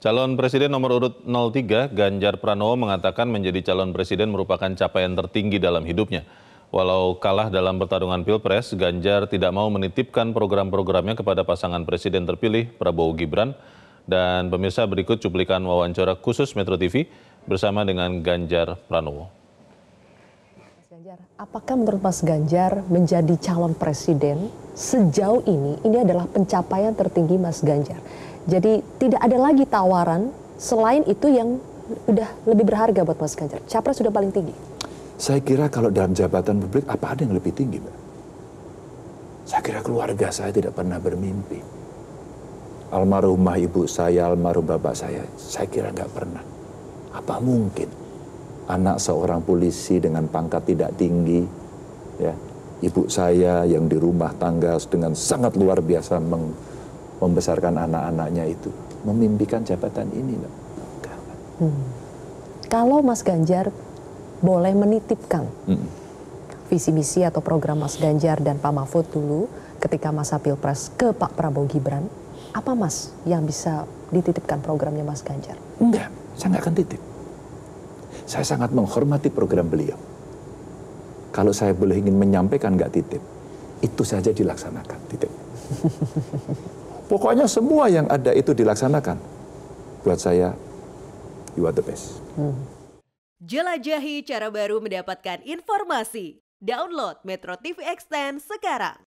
Calon Presiden nomor urut 03 Ganjar Pranowo mengatakan menjadi calon presiden merupakan capaian tertinggi dalam hidupnya. Walau kalah dalam pertarungan Pilpres, Ganjar tidak mau menitipkan program-programnya kepada pasangan presiden terpilih Prabowo Gibran. Dan pemirsa berikut cuplikan wawancara khusus Metro TV bersama dengan Ganjar Pranowo. Ganjar, apakah menurut Mas Ganjar menjadi calon presiden sejauh ini ini adalah pencapaian tertinggi Mas Ganjar? Jadi tidak ada lagi tawaran selain itu yang udah lebih berharga buat Mas Ganjar. Capres sudah paling tinggi. Saya kira kalau dalam jabatan publik apa ada yang lebih tinggi, Mbak? Saya kira keluarga saya tidak pernah bermimpi. Almarhumah ibu saya, almarhum bapak saya, saya kira nggak pernah. Apa mungkin anak seorang polisi dengan pangkat tidak tinggi, ya, ibu saya yang di rumah tangga dengan sangat luar biasa meng membesarkan anak-anaknya itu memimpikan jabatan ini loh. Hmm. Kalau Mas Ganjar boleh menitipkan hmm. visi misi atau program Mas Ganjar dan Pak Mahfud dulu ketika masa pilpres ke Pak Prabowo Gibran, apa Mas yang bisa dititipkan programnya Mas Ganjar? Enggak, saya nggak akan titip. Saya sangat menghormati program beliau. Kalau saya boleh ingin menyampaikan nggak titip, itu saja dilaksanakan titip. Pokoknya semua yang ada itu dilaksanakan. Buat saya, you are the best. Hmm. Jelajahi cara baru mendapatkan informasi. Download Metro TV Extend sekarang.